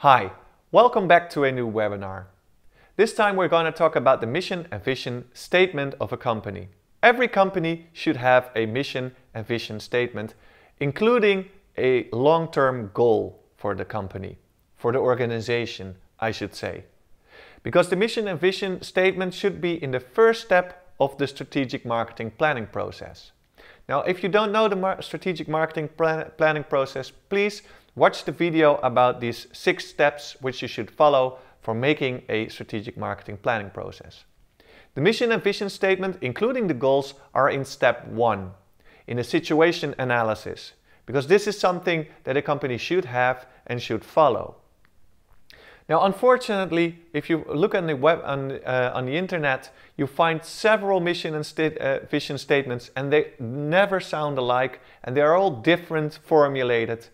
Hi, welcome back to a new webinar. This time we're going to talk about the mission and vision statement of a company. Every company should have a mission and vision statement, including a long-term goal for the company, for the organization, I should say. Because the mission and vision statement should be in the first step of the strategic marketing planning process. Now, if you don't know the mar strategic marketing plan planning process, please watch the video about these six steps which you should follow for making a strategic marketing planning process. The mission and vision statement, including the goals, are in step one in the situation analysis, because this is something that a company should have and should follow. Now, unfortunately, if you look on the web on, uh, on the internet, you find several mission and uh, vision statements, and they never sound alike, and they are all different formulated,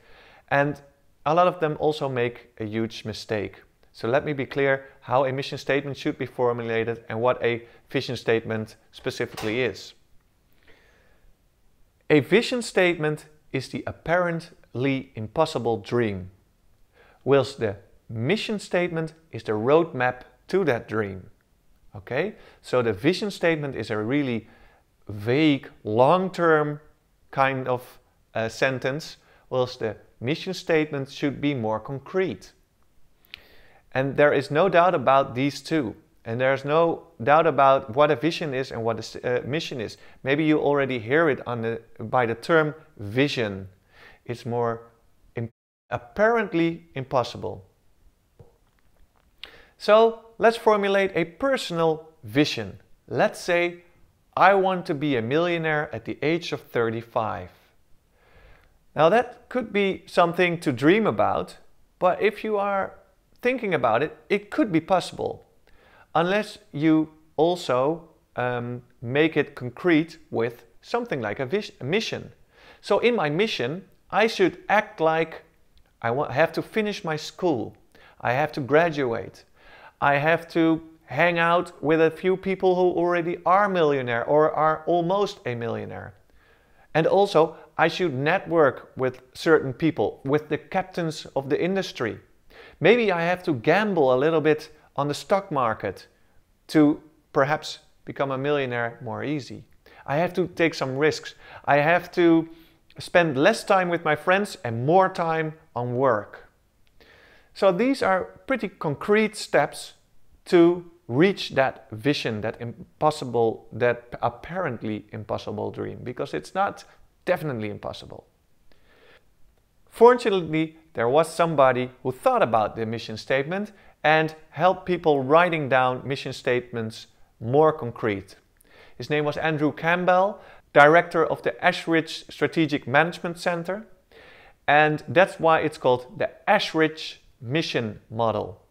and a lot of them also make a huge mistake. So let me be clear how a mission statement should be formulated and what a vision statement specifically is. A vision statement is the apparently impossible dream, whilst the mission statement is the roadmap to that dream. Okay, so the vision statement is a really vague, long-term kind of uh, sentence, whilst the mission statement should be more concrete. And there is no doubt about these two. And there's no doubt about what a vision is and what a uh, mission is. Maybe you already hear it the, by the term vision. It's more imp apparently impossible. So let's formulate a personal vision. Let's say, I want to be a millionaire at the age of 35. Now that could be something to dream about, but if you are thinking about it, it could be possible. Unless you also um, make it concrete with something like a, vision, a, mission. So in my mission, I should act like I, I have to finish my school. I have to graduate. I have to hang out with a few people who already are millionaire or are almost a millionaire. And also, I should network with certain people, with the captains of the industry. Maybe I have to gamble a little bit on the stock market to perhaps become a millionaire more easy. I have to take some risks. I have to spend less time with my friends and more time on work. So these are pretty concrete steps to reach that vision, that impossible, that apparently impossible dream, because it's not definitely impossible. Fortunately, there was somebody who thought about the mission statement and helped people writing down mission statements more concrete. His name was Andrew Campbell, director of the Ashridge Strategic Management Center. And that's why it's called the Ashridge mission model.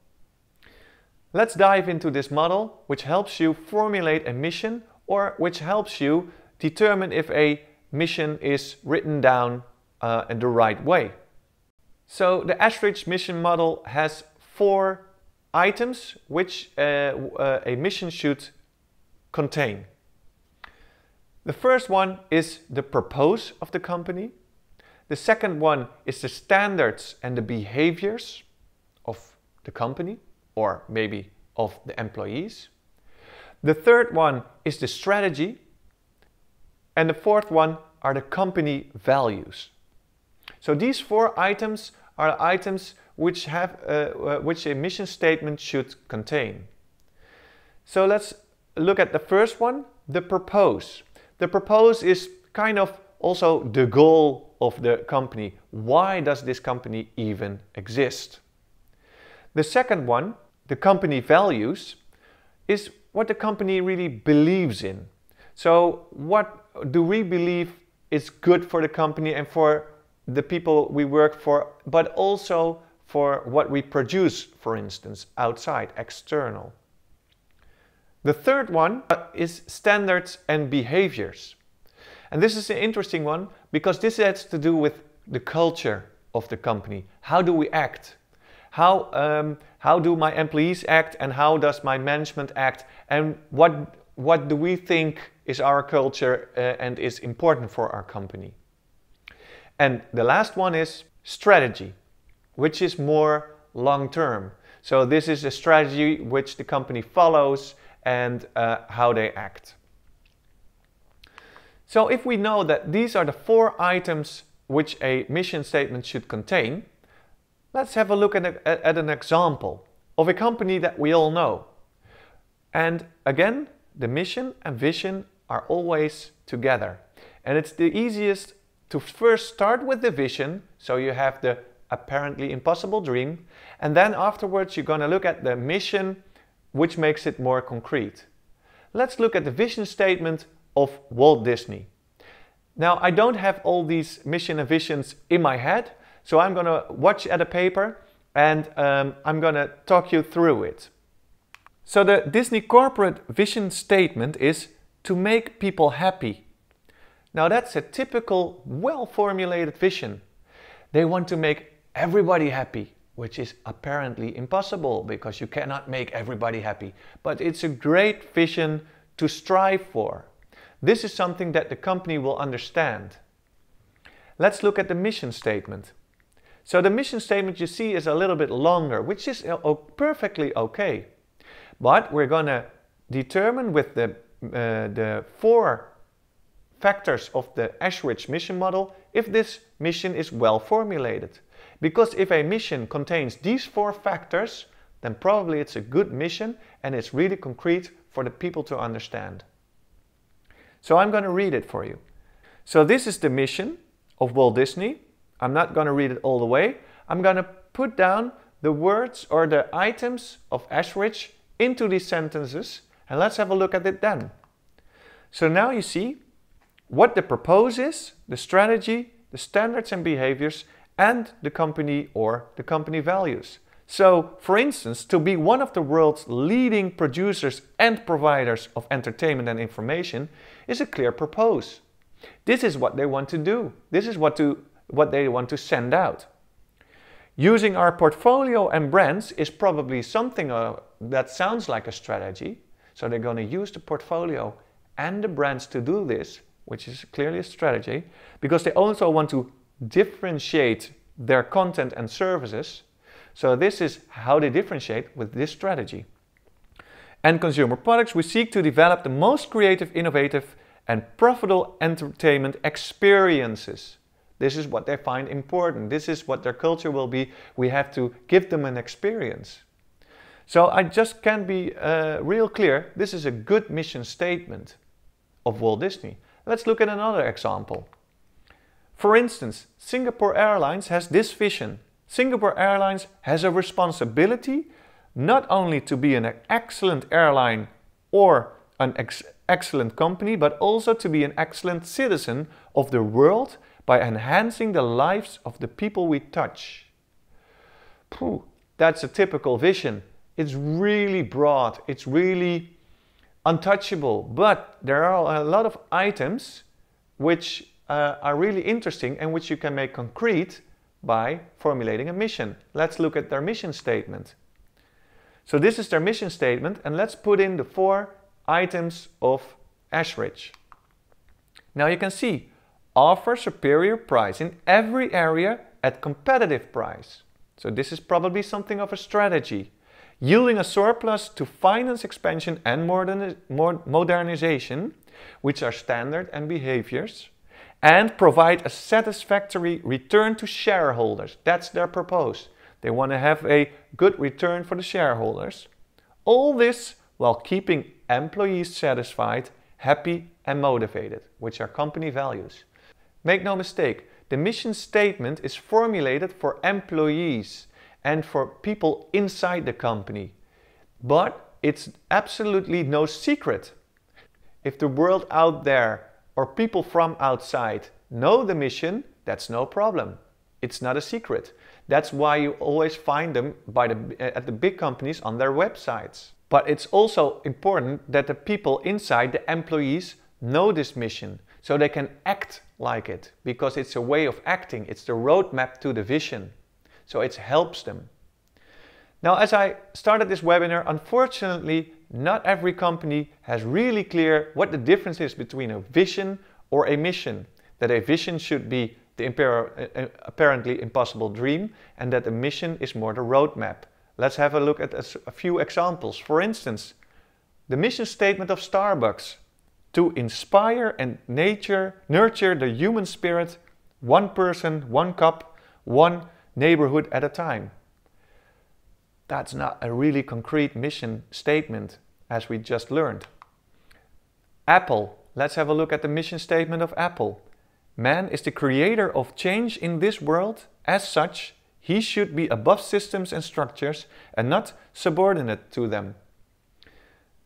Let's dive into this model, which helps you formulate a mission or which helps you determine if a mission is written down uh, in the right way. So the Ashridge mission model has four items which uh, uh, a mission should contain. The first one is the purpose of the company. The second one is the standards and the behaviors the company or maybe of the employees. The third one is the strategy. And the fourth one are the company values. So these four items are items which, have, uh, uh, which a mission statement should contain. So let's look at the first one, the propose. The propose is kind of also the goal of the company. Why does this company even exist? The second one, the company values, is what the company really believes in. So what do we believe is good for the company and for the people we work for, but also for what we produce, for instance, outside, external. The third one is standards and behaviors. And this is an interesting one because this has to do with the culture of the company. How do we act? how, um, how do my employees act and how does my management act and what, what do we think is our culture uh, and is important for our company. And the last one is strategy, which is more long term. So this is a strategy which the company follows and uh, how they act. So if we know that these are the four items which a mission statement should contain, Let's have a look at, a, at an example of a company that we all know. And again, the mission and vision are always together. And it's the easiest to first start with the vision, so you have the apparently impossible dream, and then afterwards you're going to look at the mission, which makes it more concrete. Let's look at the vision statement of Walt Disney. Now, I don't have all these mission and visions in my head, so I'm going to watch at a paper and um, I'm going to talk you through it. So the Disney corporate vision statement is to make people happy. Now that's a typical well-formulated vision. They want to make everybody happy, which is apparently impossible because you cannot make everybody happy. But it's a great vision to strive for. This is something that the company will understand. Let's look at the mission statement. So the mission statement you see is a little bit longer, which is perfectly okay. But we're going to determine with the, uh, the four factors of the Ashridge mission model if this mission is well formulated. Because if a mission contains these four factors, then probably it's a good mission and it's really concrete for the people to understand. So I'm going to read it for you. So this is the mission of Walt Disney I'm not going to read it all the way. I'm going to put down the words or the items of Ashridge into these sentences and let's have a look at it then. So now you see what the propose is, the strategy, the standards and behaviors, and the company or the company values. So, for instance, to be one of the world's leading producers and providers of entertainment and information is a clear propose. This is what they want to do. This is what to what they want to send out. Using our portfolio and brands is probably something uh, that sounds like a strategy. So they're going to use the portfolio and the brands to do this, which is clearly a strategy, because they also want to differentiate their content and services. So this is how they differentiate with this strategy. And consumer products, we seek to develop the most creative, innovative, and profitable entertainment experiences. This is what they find important. This is what their culture will be. We have to give them an experience. So I just can be uh, real clear. This is a good mission statement of Walt Disney. Let's look at another example. For instance, Singapore Airlines has this vision. Singapore Airlines has a responsibility not only to be an excellent airline or an ex excellent company, but also to be an excellent citizen of the world by enhancing the lives of the people we touch. Phew, that's a typical vision. It's really broad, it's really untouchable, but there are a lot of items which uh, are really interesting and which you can make concrete by formulating a mission. Let's look at their mission statement. So this is their mission statement and let's put in the four items of Ashridge. Now you can see offer superior price in every area at competitive price. So this is probably something of a strategy, yielding a surplus to finance expansion and modernization, which are standard and behaviors, and provide a satisfactory return to shareholders. That's their purpose. They want to have a good return for the shareholders. All this while keeping employees satisfied, happy and motivated, which are company values. Make no mistake, the mission statement is formulated for employees and for people inside the company. But it's absolutely no secret. If the world out there or people from outside know the mission, that's no problem. It's not a secret. That's why you always find them the, at the big companies on their websites. But it's also important that the people inside, the employees, know this mission so they can act like it because it's a way of acting, it's the roadmap to the vision. So it helps them. Now, as I started this webinar, unfortunately, not every company has really clear what the difference is between a vision or a mission. That a vision should be the uh, uh, apparently impossible dream and that a mission is more the roadmap. Let's have a look at a few examples. For instance, the mission statement of Starbucks to inspire and nature, nurture the human spirit, one person, one cup, one neighborhood at a time. That's not a really concrete mission statement, as we just learned. Apple, let's have a look at the mission statement of Apple. Man is the creator of change in this world. As such, he should be above systems and structures and not subordinate to them.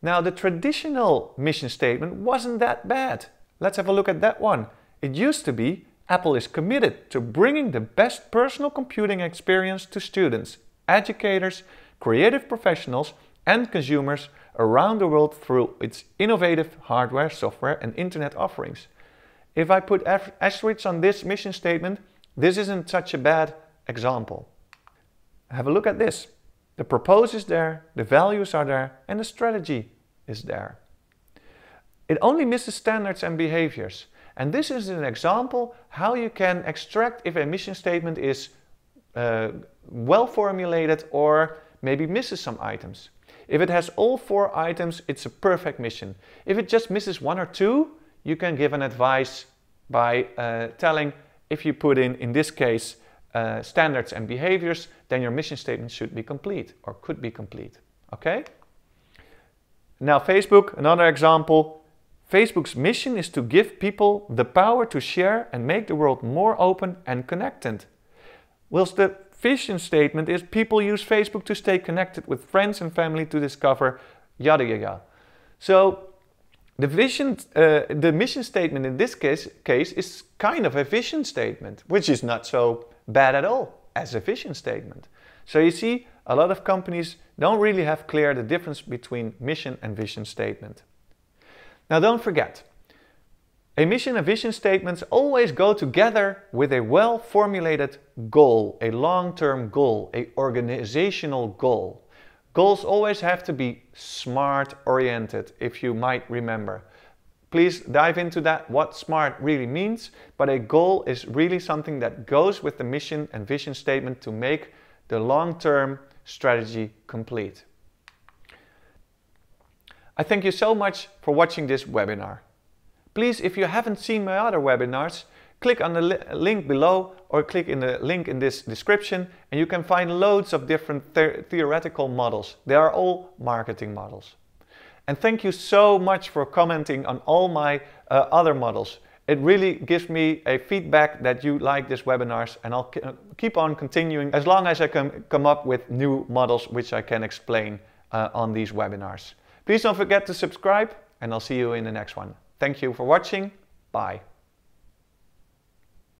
Now, the traditional mission statement wasn't that bad. Let's have a look at that one. It used to be Apple is committed to bringing the best personal computing experience to students, educators, creative professionals, and consumers around the world through its innovative hardware, software, and internet offerings. If I put asterisks on this mission statement, this isn't such a bad example. Have a look at this. The purpose is there, the values are there, and the strategy is there. It only misses standards and behaviors. And this is an example how you can extract if a mission statement is uh, well formulated or maybe misses some items. If it has all four items, it's a perfect mission. If it just misses one or two, you can give an advice by uh, telling if you put in, in this case, uh, standards and behaviors, then your mission statement should be complete or could be complete. Okay? Now, Facebook, another example. Facebook's mission is to give people the power to share and make the world more open and connected. Whilst the vision statement is people use Facebook to stay connected with friends and family to discover yada yada. So the vision, uh, the mission statement in this case, case is kind of a vision statement, which is not so bad at all as a vision statement. So you see, a lot of companies don't really have clear the difference between mission and vision statement. Now don't forget, a mission and vision statements always go together with a well-formulated goal, a long-term goal, a organizational goal. Goals always have to be smart oriented, if you might remember. Please dive into that, what SMART really means. But a goal is really something that goes with the mission and vision statement to make the long term strategy complete. I thank you so much for watching this webinar. Please, if you haven't seen my other webinars, click on the li link below or click in the link in this description and you can find loads of different theoretical models. They are all marketing models. And thank you so much for commenting on all my uh, other models. It really gives me a feedback that you like these webinars and I'll keep on continuing as long as I can come up with new models which I can explain uh, on these webinars. Please don't forget to subscribe and I'll see you in the next one. Thank you for watching. Bye.